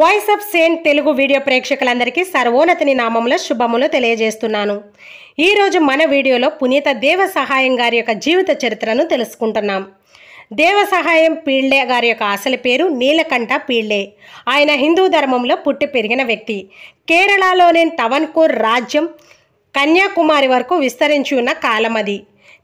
voice of సేన్ Telugu video ప్రేక్షకులందరికీ సర్వోన్నతిని నామంలో శుభములు తెలియజేస్తున్నాను ఈరోజు మన వీడియోలో పునీత దేవ సహాయం గారి యొక్క జీవిత చరిత్రను తెలుసుకుంటున్నాం దేవ సహాయం పీళ్లే గారి యొక్క అసలు పేరు నీలకంఠ పీళ్లే ఆయన హిందూ ధర్మంలో పుట్టి పెరిగిన వ్యక్తి కేరళలోని తవన్కూర్ రాజ్యం కన్యాకుమారి వరకు విస్తరించి ఉన్న కాలం అది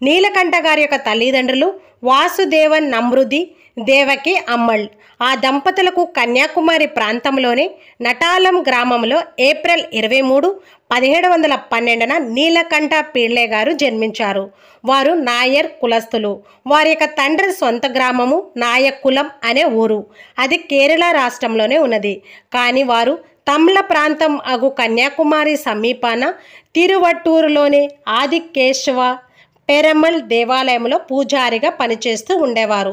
నీలకంఠ గారి యొక్క తల్లిదండ్రులు వాసుదేవన్ నమృది దేవకి అమ్మళ్ ఆ దంపతులకు కన్యాకుమారి ప్రాంతంలోని నటాలం గ్రామంలో ఏప్రిల్ ఇరవై మూడు పదిహేడు వందల పన్నెండున నీలకంఠ పీళ్లే గారు జన్మించారు వారు నాయర్ కులస్తులు వారి యొక్క తండ్రి సొంత గ్రామము నాయకులం అనే ఊరు అది కేరళ రాష్ట్రంలోనే ఉన్నది కానీ వారు తమ్ల ప్రాంతం అగు కన్యాకుమారి సమీపాన తిరువట్టూరులోని ఆదికేశవ పెరమల్ దేవాలయంలో పూజారిగా పనిచేస్తూ ఉండేవారు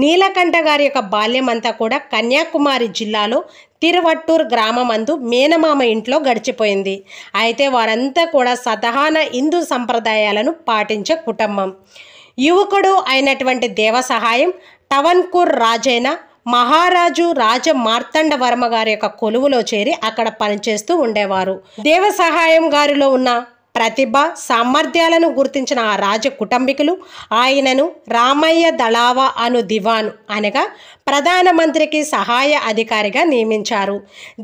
నీలకంఠ గారి యొక్క బాల్యం అంతా కూడా కన్యాకుమారి జిల్లాలో తిరువట్టూర్ గ్రామమందు మేనమామ ఇంట్లో గడిచిపోయింది అయితే వారంతా కూడా సతహాన హిందూ సంప్రదాయాలను పాటించే కుటుంబం యువకుడు అయినటువంటి దేవ సహాయం టవన్కూర్ రాజైన మహారాజు రాజ మార్తండవర్మ గారి యొక్క కొలువులో చేరి అక్కడ పనిచేస్తూ ఉండేవారు దేవ సహాయం గారిలో ఉన్న ప్రతిభ సామర్థ్యాలను గుర్తించిన ఆ రాజ కుటుంబీకులు ఆయనను రామయ్య దళావా అను దివాన్ అనగా ప్రధానమంత్రికి సహాయ అధికారిగా నియమించారు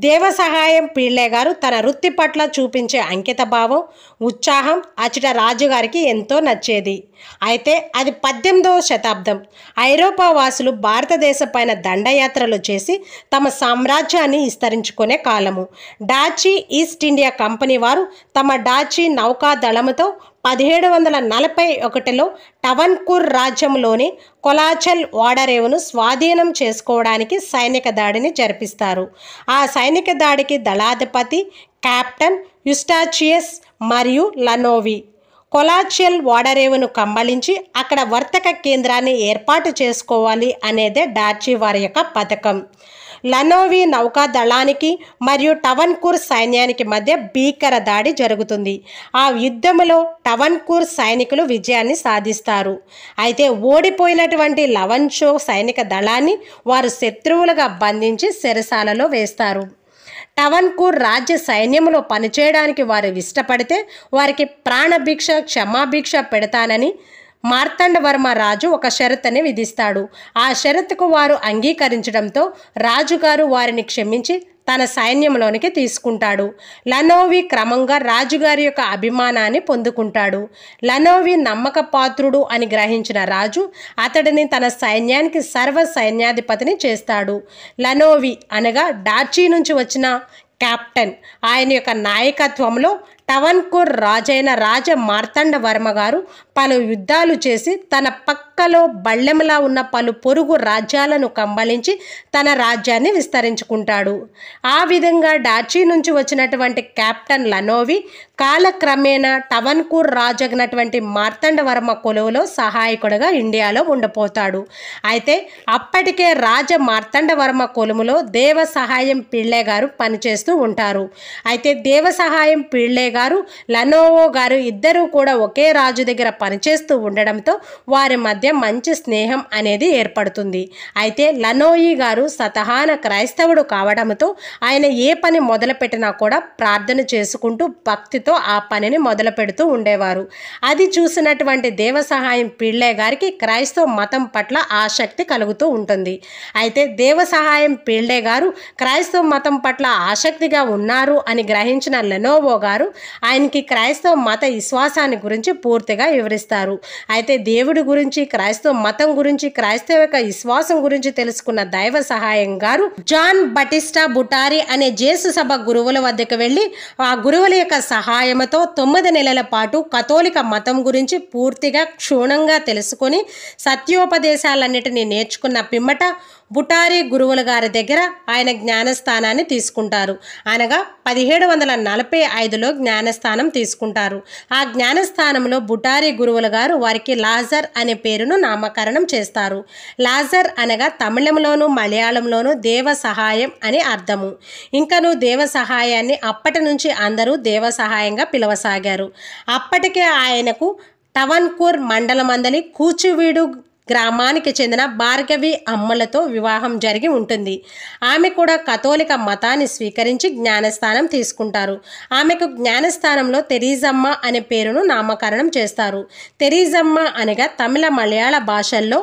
దేవసహాయం పీళ్లే గారు తన వృత్తి పట్ల చూపించే అంకిత భావం ఉత్సాహం అచ్చట రాజుగారికి ఎంతో నచ్చేది అయితే అది పద్దెనిమిదవ శతాబ్దం ఐరోపా వాసులు భారతదేశం పైన దండయాత్రలు చేసి తమ సామ్రాజ్యాన్ని విస్తరించుకునే కాలము డాచీ ఈస్ట్ ఇండియా కంపెనీ వారు తమ డాచీ నౌకాదళముతో పదిహేడు వందల నలభై ఒకటిలో టవన్కూర్ రాజ్యంలోని కొలాచల్ వాడరేవును స్వాధీనం చేసుకోవడానికి సైనిక దాడిని జరిపిస్తారు ఆ సైనిక దాడికి దళాధిపతి క్యాప్టెన్ యుస్టాచియస్ మరియు లనోవి కొలాచియల్ ఓడరేవును కమ్మలించి అక్కడ వర్తక కేంద్రాన్ని ఏర్పాటు చేసుకోవాలి అనేదే డార్చి వారి యొక్క పథకం లనోవి నౌకాదళానికి మరియు టవన్కూర్ సైన్యానికి మధ్య భీకర దాడి జరుగుతుంది ఆ యుద్ధంలో టవన్కూర్ సైనికులు విజయాన్ని సాధిస్తారు అయితే ఓడిపోయినటువంటి లవన్షో సైనిక దళాన్ని వారు శత్రువులుగా బంధించి సెరసాలలో వేస్తారు టవన్కు రాజ్య సైన్యంలో పనిచేయడానికి వారు ఇష్టపడితే వారికి ప్రాణభిక్ష క్షమాభిక్ష పెడతానని మార్తాండవర్మ రాజు ఒక షరతుని విధిస్తాడు ఆ షరతుకు వారు అంగీకరించడంతో రాజుగారు వారిని క్షమించి తన సైన్యంలోనికి తీసుకుంటాడు లనోవి క్రమంగా రాజుగారి యొక్క అభిమానాన్ని పొందుకుంటాడు లనోవి నమ్మక పాత్రుడు అని గ్రహించిన రాజు అతడిని తన సైన్యానికి సర్వ సైన్యాధిపతిని చేస్తాడు లనోవి అనగా డార్చీ నుంచి వచ్చిన కెప్టెన్ ఆయన యొక్క నాయకత్వంలో టవన్కూర్ రాజైన రాజ వర్మ గారు పలు యుద్ధాలు చేసి తన పక్కలో బళ్ళెంలా ఉన్న పలు పొరుగు రాజ్యాలను కంబళించి తన రాజ్యాన్ని విస్తరించుకుంటాడు ఆ విధంగా డాచీ నుంచి వచ్చినటువంటి కెప్టెన్ లనోవి కాలక్రమేణా టవన్కూర్ రాజగినటువంటి మార్తండవర్మ కొలువులో సహాయకుడుగా ఇండియాలో ఉండిపోతాడు అయితే అప్పటికే రాజ మార్తండవర్మ కొలుములో దేవ సహాయం పిళ్ళే గారు పనిచేస్తూ ఉంటారు అయితే దేవ సహాయం పిళ్ళే గారు లనోవో గారు ఇద్దరూ కూడా ఒకే రాజు దగ్గర పనిచేస్తూ ఉండడంతో వారి మధ్య మంచి స్నేహం అనేది ఏర్పడుతుంది అయితే లనోయి గారు సతహాన క్రైస్తవుడు కావడంతో ఆయన ఏ పని మొదలుపెట్టినా కూడా ప్రార్థన చేసుకుంటూ భక్తితో సహాయంతో ఆ పనిని మొదలు పెడుతూ ఉండేవారు అది చూసినటువంటి దేవ సహాయం పిళ్ళే గారికి క్రైస్తవ మతం పట్ల ఆసక్తి కలుగుతూ ఉంటుంది అయితే దేవ సహాయం పిళ్ళే గారు క్రైస్తవ మతం పట్ల ఆసక్తిగా ఉన్నారు అని గ్రహించిన లెనోవో గారు ఆయనకి క్రైస్తవ మత విశ్వాసాన్ని గురించి పూర్తిగా వివరిస్తారు అయితే దేవుడి గురించి క్రైస్తవ మతం గురించి క్రైస్తవ యొక్క విశ్వాసం గురించి తెలుసుకున్న దైవ సహాయం గారు జాన్ బటిస్టా బుటారి అనే జేసు సభ గురువుల వద్దకు వెళ్ళి ఆ గురువుల యొక్క సహాయం సహాయముతో తొమ్మిది నెలల పాటు కథోలిక మతం గురించి పూర్తిగా క్షుణ్ణంగా తెలుసుకొని సత్యోపదేశాలన్నిటినీ నేర్చుకున్న పిమ్మట బుటారి గురువుల గారి దగ్గర ఆయన జ్ఞానస్థానాన్ని తీసుకుంటారు అనగా పదిహేడు వందల నలభై ఐదులో జ్ఞానస్థానం తీసుకుంటారు ఆ జ్ఞానస్థానంలో బుటారి గురువుల గారు వారికి లాజర్ అనే పేరును నామకరణం చేస్తారు లాజర్ అనగా తమిళంలోను మలయాళంలోను దేవ సహాయం అని అర్థము ఇంకను దేవ సహాయాన్ని అప్పటి నుంచి అందరూ దేవ సహాయం సాయంగా పిలవసాగారు అప్పటికే ఆయనకు టవన్కూర్ మండలమందని కూచువీడు గ్రామానికి చెందిన భార్గవి అమ్మలతో వివాహం జరిగి ఉంటుంది ఆమె కూడా కథోలిక మతాన్ని స్వీకరించి జ్ఞానస్థానం తీసుకుంటారు ఆమెకు జ్ఞానస్థానంలో తెరీజమ్మ అనే పేరును నామకరణం చేస్తారు తెరీజమ్మ అనగా తమిళ మలయాళ భాషల్లో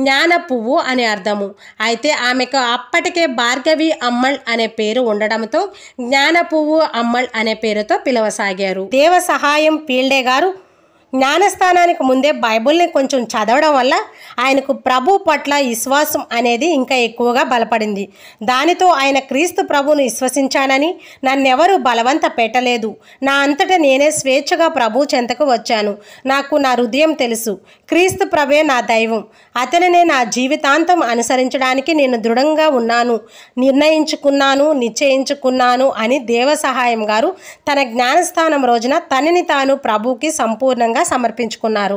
జ్ఞాన పువ్వు అని అర్థము అయితే ఆమెకు అప్పటికే భార్గవి అమ్మల్ అనే పేరు ఉండడంతో జ్ఞాన పువ్వు అమ్మల్ అనే పేరుతో పిలవసాగారు దేవ సహాయం పీల్డే గారు జ్ఞానస్థానానికి ముందే బైబుల్ని కొంచెం చదవడం వల్ల ఆయనకు ప్రభు పట్ల విశ్వాసం అనేది ఇంకా ఎక్కువగా బలపడింది దానితో ఆయన క్రీస్తు ప్రభును విశ్వసించానని నన్నెవరూ బలవంత పెట్టలేదు నా అంతట నేనే స్వేచ్ఛగా ప్రభు చెంతకు వచ్చాను నాకు నా హృదయం తెలుసు క్రీస్తు ప్రభే నా దైవం అతనినే నా జీవితాంతం అనుసరించడానికి నేను దృఢంగా ఉన్నాను నిర్ణయించుకున్నాను నిశ్చయించుకున్నాను అని దేవసహాయం గారు తన జ్ఞానస్థానం రోజున తనని తాను ప్రభుకి సంపూర్ణంగా ఘనంగా సమర్పించుకున్నారు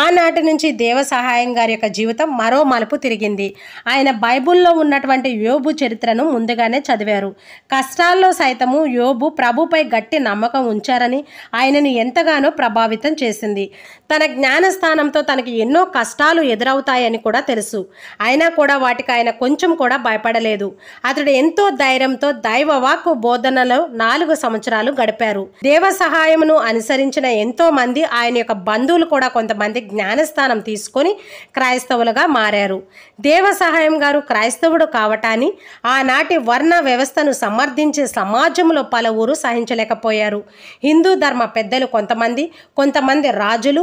ఆనాటి నుంచి దేవ సహాయం గారి యొక్క జీవితం మరో మలుపు తిరిగింది ఆయన బైబుల్లో ఉన్నటువంటి యోబు చరిత్రను ముందుగానే చదివారు కష్టాల్లో సైతము యోబు ప్రభుపై గట్టి నమ్మకం ఉంచారని ఆయనను ఎంతగానో ప్రభావితం చేసింది తన జ్ఞానస్థానంతో తనకి ఎన్నో కష్టాలు ఎదురవుతాయని కూడా తెలుసు అయినా కూడా వాటికి ఆయన కొంచెం కూడా భయపడలేదు అతడు ఎంతో ధైర్యంతో దైవవాక్ బోధనలో నాలుగు సంవత్సరాలు గడిపారు దేవ సహాయమును అనుసరించిన ఎంతో మంది ఆయన యొక్క బంధువులు కూడా కొంతమంది జ్ఞానస్థానం తీసుకొని క్రైస్తవులుగా మారారు దేవ సహాయం గారు క్రైస్తవుడు కావటాన్ని ఆనాటి వర్ణ వ్యవస్థను సమర్థించే సమాజంలో పలువురు సహించలేకపోయారు హిందూ ధర్మ పెద్దలు కొంతమంది కొంతమంది రాజులు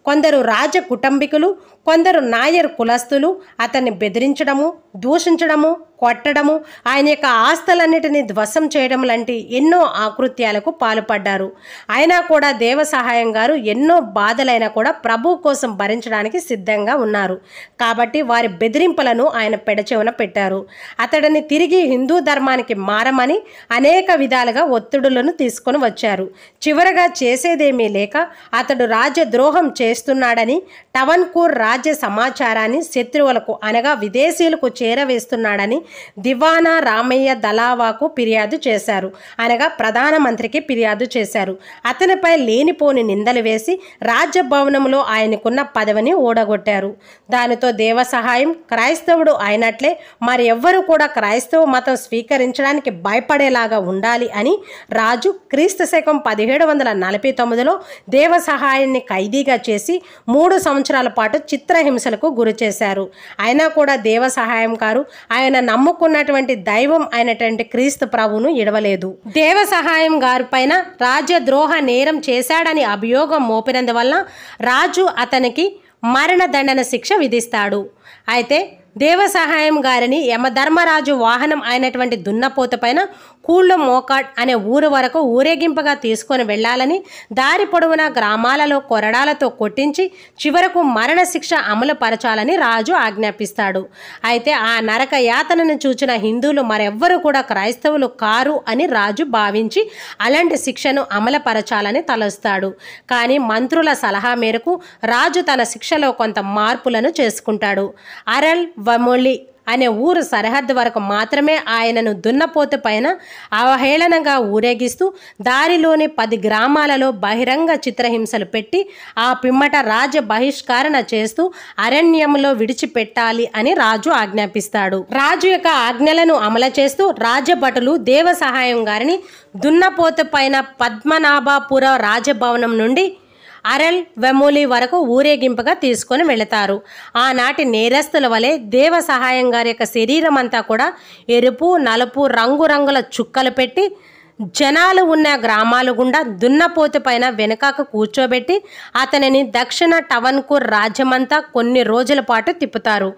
కొందరు రాజ కుటుంబీకులు కొందరు నాయర్ కులస్తులు అతన్ని బెదిరించడము దూషించడము కొట్టడము ఆయన యొక్క ఆస్తులన్నిటినీ ధ్వసం చేయడం లాంటి ఎన్నో ఆకృత్యాలకు పాల్పడ్డారు అయినా కూడా దేవ సహాయం గారు ఎన్నో బాధలైనా కూడా ప్రభు కోసం భరించడానికి సిద్ధంగా ఉన్నారు కాబట్టి వారి బెదిరింపులను ఆయన పెడచెవున పెట్టారు అతడిని తిరిగి హిందూ ధర్మానికి మారమని అనేక విధాలుగా ఒత్తిడులను తీసుకొని వచ్చారు చివరగా చేసేదేమీ లేక అతడు రాజద్రోహం చే చేస్తున్నాడని టవన్కూర్ రాజ్య సమాచారాన్ని శత్రువులకు అనగా విదేశీయులకు చేరవేస్తున్నాడని దివానా రామయ్య దలావాకు ఫిర్యాదు చేశారు అనగా ప్రధానమంత్రికి ఫిర్యాదు చేశారు అతనిపై లేనిపోని నిందలు వేసి రాజ్యభవనంలో ఆయనకున్న పదవిని ఓడగొట్టారు దానితో దేవసహాయం క్రైస్తవుడు అయినట్లే మరి ఎవ్వరూ కూడా క్రైస్తవ మతం స్వీకరించడానికి భయపడేలాగా ఉండాలి అని రాజు క్రీస్తు శకం పదిహేడు వందల నలభై తొమ్మిదిలో దేవసహాయాన్ని ఖైదీగా చేసి చేసి మూడు సంవత్సరాల పాటు చిత్రహింసలకు గురి చేశారు అయినా కూడా దేవ కారు ఆయన నమ్ముకున్నటువంటి దైవం అయినటువంటి క్రీస్తు ప్రభును ఇడవలేదు దేవ సహాయం గారి పైన రాజద్రోహ నేరం చేశాడని అభియోగం మోపినందువల్ల రాజు అతనికి మరణదండన శిక్ష విధిస్తాడు అయితే దేవసహాయం గారిని యమధర్మరాజు వాహనం అయినటువంటి దున్నపోత పైన కూళ్ళ మోకాడ్ అనే ఊరు వరకు ఊరేగింపగా తీసుకొని వెళ్లాలని దారి పొడవునా గ్రామాలలో కొరడాలతో కొట్టించి చివరకు మరణశిక్ష అమలు పరచాలని రాజు ఆజ్ఞాపిస్తాడు అయితే ఆ నరక యాతనను చూచిన హిందువులు మరెవ్వరూ కూడా క్రైస్తవులు కారు అని రాజు భావించి అలాంటి శిక్షను అమలుపరచాలని తలస్తాడు కానీ మంత్రుల సలహా మేరకు రాజు తన శిక్షలో కొంత మార్పులను చేసుకుంటాడు అరల్ వమోళి అనే ఊరు సరిహద్దు వరకు మాత్రమే ఆయనను దున్నపోతు పైన అవహేళనగా ఊరేగిస్తూ దారిలోని పది గ్రామాలలో బహిరంగ చిత్రహింసలు పెట్టి ఆ పిమ్మట రాజ బహిష్కరణ చేస్తూ అరణ్యంలో విడిచిపెట్టాలి అని రాజు ఆజ్ఞాపిస్తాడు రాజు యొక్క ఆజ్ఞలను అమలు చేస్తూ రాజభటులు దేవ సహాయం గారిని దున్నపోతు పైన పద్మనాభాపుర రాజభవనం నుండి అరల్ వెమూలి వరకు ఊరేగింపుగా తీసుకొని వెళతారు ఆనాటి నేరస్తుల వలె దేవ సహాయం గారి యొక్క శరీరం అంతా కూడా ఎరుపు నలుపు రంగురంగుల చుక్కలు పెట్టి జనాలు ఉన్న గ్రామాలు గుండా దున్నపోతు పైన వెనుకకు కూర్చోబెట్టి అతనిని దక్షిణ టవన్కు రాజ్యమంతా కొన్ని రోజుల పాటు తిప్పుతారు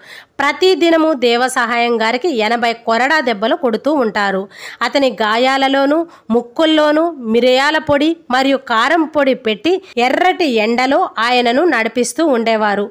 ప్రతిదినము దేవసహాయం గారికి ఎనభై కొరడా దెబ్బలు కొడుతూ ఉంటారు అతని గాయాలలోనూ ముక్కుల్లోనూ మిరియాల పొడి మరియు కారం పొడి పెట్టి ఎర్రటి ఎండలో ఆయనను నడిపిస్తూ ఉండేవారు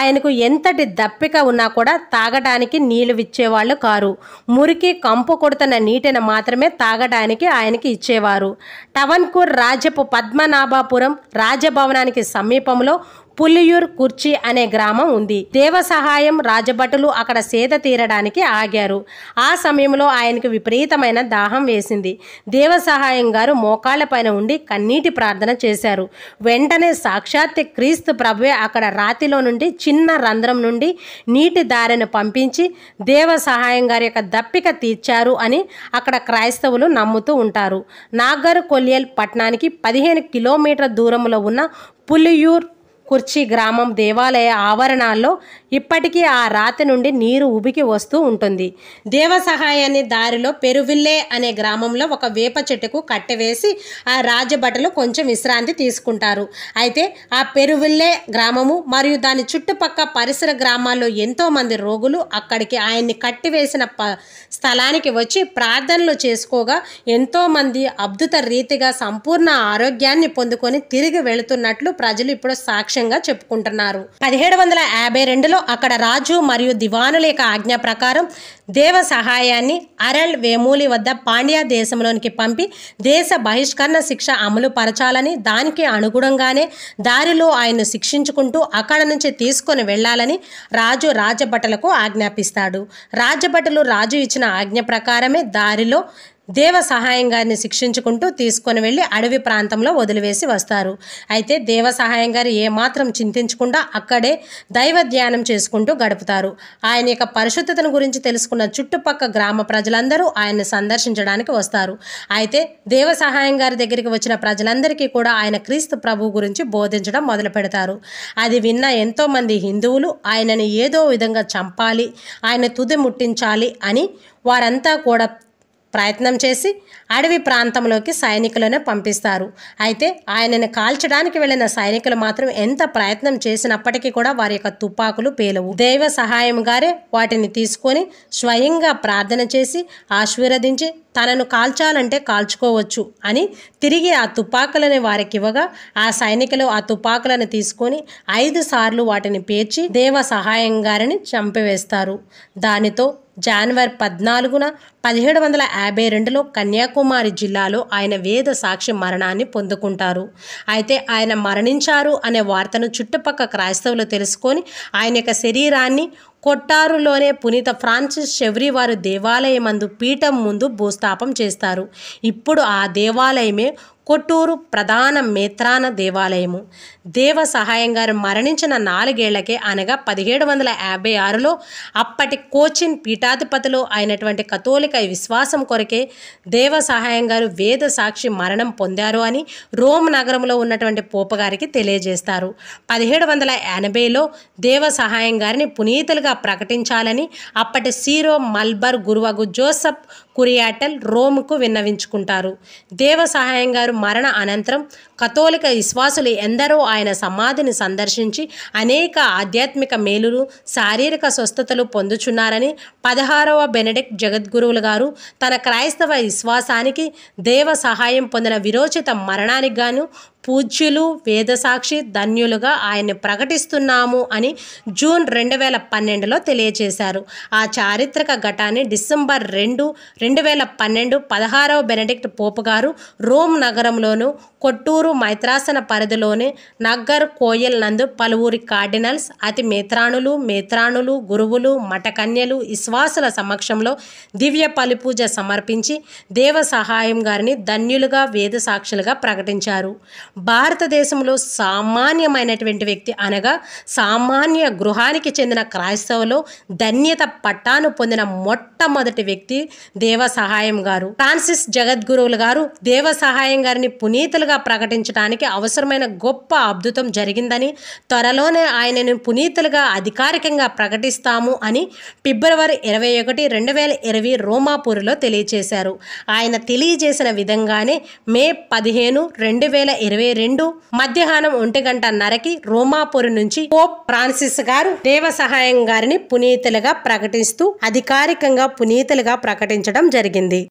ఆయనకు ఎంతటి దప్పిక ఉన్నా కూడా తాగడానికి నీళ్లు ఇచ్చేవాళ్ళు కారు మురికి కంపు కొడుతున్న నీటిని మాత్రమే తాగడానికి ఆయన ప్రభుత్వానికి ఇచ్చేవారు టవన్కూర్ రాజపు పద్మనాభాపురం రాజభవనానికి సమీపంలో పులియూర్ కుర్చి అనే గ్రామం ఉంది దేవసహాయం రాజభటులు అక్కడ సేద తీరడానికి ఆగారు ఆ సమయంలో ఆయనకు విపరీతమైన దాహం వేసింది దేవసహాయం గారు మోకాళ్ళపైన ఉండి కన్నీటి ప్రార్థన చేశారు వెంటనే సాక్షాత్ క్రీస్తు ప్రభువే అక్కడ రాతిలో నుండి చిన్న రంధ్రం నుండి నీటి దారిని పంపించి దేవ సహాయం గారి యొక్క దప్పిక తీర్చారు అని అక్కడ క్రైస్తవులు నమ్ముతూ ఉంటారు నాగర్ కొలియల్ పట్టణానికి పదిహేను కిలోమీటర్ల దూరంలో ఉన్న పులియూర్ కుర్చీ గ్రామం దేవాలయ ఆవరణాల్లో ఇప్పటికీ ఆ రాతి నుండి నీరు ఉబికి వస్తూ ఉంటుంది దేవ సహాయాన్ని దారిలో పెరువిల్లే అనే గ్రామంలో ఒక వేప చెట్టుకు కట్టెవేసి ఆ రాజభటలు కొంచెం విశ్రాంతి తీసుకుంటారు అయితే ఆ పెరువిల్లే గ్రామము మరియు దాని చుట్టుపక్క పరిసర గ్రామాల్లో ఎంతోమంది రోగులు అక్కడికి ఆయన్ని కట్టివేసిన ప స్థలానికి వచ్చి ప్రార్థనలు చేసుకోగా ఎంతోమంది అద్భుత రీతిగా సంపూర్ణ ఆరోగ్యాన్ని పొందుకొని తిరిగి వెళుతున్నట్లు ప్రజలు ఇప్పుడు సాక్షి లక్ష్యంగా చెప్పుకుంటున్నారు పదిహేడు వందల యాభై రెండులో అక్కడ రాజు మరియు దివానుల యొక్క ఆజ్ఞ ప్రకారం దేవ సహాయాన్ని అరల్ వేమూలి వద్ద పాండ్యా దేశంలోనికి పంపి దేశ బహిష్కరణ శిక్ష అమలు పరచాలని దానికి అనుగుణంగానే దారిలో ఆయన్ను శిక్షించుకుంటూ అక్కడ నుంచి తీసుకొని వెళ్ళాలని రాజు రాజభటలకు ఆజ్ఞాపిస్తాడు రాజభటలు రాజు ఇచ్చిన ఆజ్ఞ ప్రకారమే దారిలో దేవ సహాయంగారిని శిక్షించుకుంటూ తీసుకొని వెళ్ళి అడవి ప్రాంతంలో వదిలివేసి వస్తారు అయితే దేవ సహాయంగారు ఏమాత్రం చింతించకుండా అక్కడే దైవ ధ్యానం చేసుకుంటూ గడుపుతారు ఆయన యొక్క పరిశుద్ధతను గురించి తెలుసుకున్న చుట్టుపక్క గ్రామ ప్రజలందరూ ఆయన్ని సందర్శించడానికి వస్తారు అయితే దేవ సహాయం గారి దగ్గరికి వచ్చిన ప్రజలందరికీ కూడా ఆయన క్రీస్తు ప్రభు గురించి బోధించడం మొదలు పెడతారు అది విన్న ఎంతోమంది హిందువులు ఆయనని ఏదో విధంగా చంపాలి ఆయన తుది ముట్టించాలి అని వారంతా కూడా ప్రయత్నం చేసి అడవి ప్రాంతంలోకి సైనికులను పంపిస్తారు అయితే ఆయనను కాల్చడానికి వెళ్ళిన సైనికులు మాత్రం ఎంత ప్రయత్నం చేసినప్పటికీ కూడా వారి యొక్క తుపాకులు పేలవు దైవ గారే వాటిని తీసుకొని స్వయంగా ప్రార్థన చేసి ఆశీర్వదించి తనను కాల్చాలంటే కాల్చుకోవచ్చు అని తిరిగి ఆ తుపాకులను వారికి ఇవ్వగా ఆ సైనికులు ఆ తుపాకులను తీసుకొని ఐదు సార్లు వాటిని పేర్చి దేవ సహాయం గారిని చంపివేస్తారు దానితో జనవరి పద్నాలుగున పదిహేడు వందల యాభై రెండులో కన్యాకుమారి జిల్లాలో ఆయన వేద సాక్షి మరణాన్ని పొందుకుంటారు అయితే ఆయన మరణించారు అనే వార్తను చుట్టుపక్క క్రైస్తవులు తెలుసుకొని ఆయన యొక్క శరీరాన్ని కొట్టారులోనే పునీత ఫ్రాన్సిస్ షెవ్రీ వారు దేవాలయమందు పీఠం ముందు భూస్థాపం చేస్తారు ఇప్పుడు ఆ దేవాలయమే కొట్టూరు ప్రధాన మేత్రాన దేవాలయము దేవ సహాయం గారు మరణించిన నాలుగేళ్లకే అనగా పదిహేడు వందల యాభై ఆరులో అప్పటి కోచిన్ పీఠాధిపతులు అయినటువంటి కథోలిక విశ్వాసం కొరకే దేవ సహాయం గారు వేద సాక్షి మరణం పొందారు అని రోమ్ నగరంలో ఉన్నటువంటి పోపగారికి తెలియజేస్తారు పదిహేడు వందల ఎనభైలో దేవ సహాయం గారిని పునీతులుగా లీడర్గా ప్రకటించాలని అప్పటి సీరో మల్బర్ గురువగు జోసఫ్ కురియాటల్ రోమ్కు విన్నవించుకుంటారు దేవ సహాయం గారు మరణ అనంతరం కథోలిక విశ్వాసులు ఎందరో ఆయన సమాధిని సందర్శించి అనేక ఆధ్యాత్మిక మేలులు శారీరక స్వస్థతలు పొందుచున్నారని పదహారవ బెనడిక్ట్ జగద్గురువులు గారు తన క్రైస్తవ విశ్వాసానికి దేవ సహాయం పొందిన విరోచిత మరణానికి గాను పూజ్యులు వేదసాక్షి ధన్యులుగా ఆయన్ని ప్రకటిస్తున్నాము అని జూన్ రెండు వేల పన్నెండులో తెలియజేశారు ఆ చారిత్రక ఘటాన్ని డిసెంబర్ రెండు రెండు వేల పన్నెండు పదహారవ బెనడిక్ట్ పోపు గారు రోమ్ నగరంలోను కొట్టూరు మైత్రాసన పరిధిలోని నగ్గర్ కోయల్ నందు పలువురి కార్డినల్స్ అతి మేత్రాణులు మేత్రాణులు గురువులు మఠకన్యలు విశ్వాసుల సమక్షంలో దివ్య పలిపూజ సమర్పించి దేవ సహాయం గారిని ధన్యులుగా వేద సాక్షులుగా ప్రకటించారు భారతదేశంలో సామాన్యమైనటువంటి వ్యక్తి అనగా సామాన్య గృహానికి చెందిన క్రైస్తవులో ధన్యత పట్టాను పొందిన మొట్టమొదటి వ్యక్తి దేవ సహాయం గారు ఫ్రాన్సిస్ జగద్గురువులు గారు దేవ సహాయం గారిని పునీతులుగా ప్రకటించడానికి అవసరమైన గొప్ప అద్భుతం జరిగిందని త్వరలోనే ఆయనను పునీతులుగా అధికారికంగా ప్రకటిస్తాము అని ఫిబ్రవరి ఇరవై ఒకటి రెండు వేల ఇరవై రోమాపూర్లో తెలియజేశారు ఆయన తెలియజేసిన విధంగానే మే పదిహేను రెండు వేల ఇరవై ఇరవై రెండు మధ్యాహ్నం ఒంటి గంట నరకి రోమాపురి నుంచి పోప్ ఫ్రాన్సిస్ గారు దేవ సహాయం గారిని పునీతులుగా ప్రకటిస్తూ అధికారికంగా పునీతులుగా ప్రకటించడం జరిగింది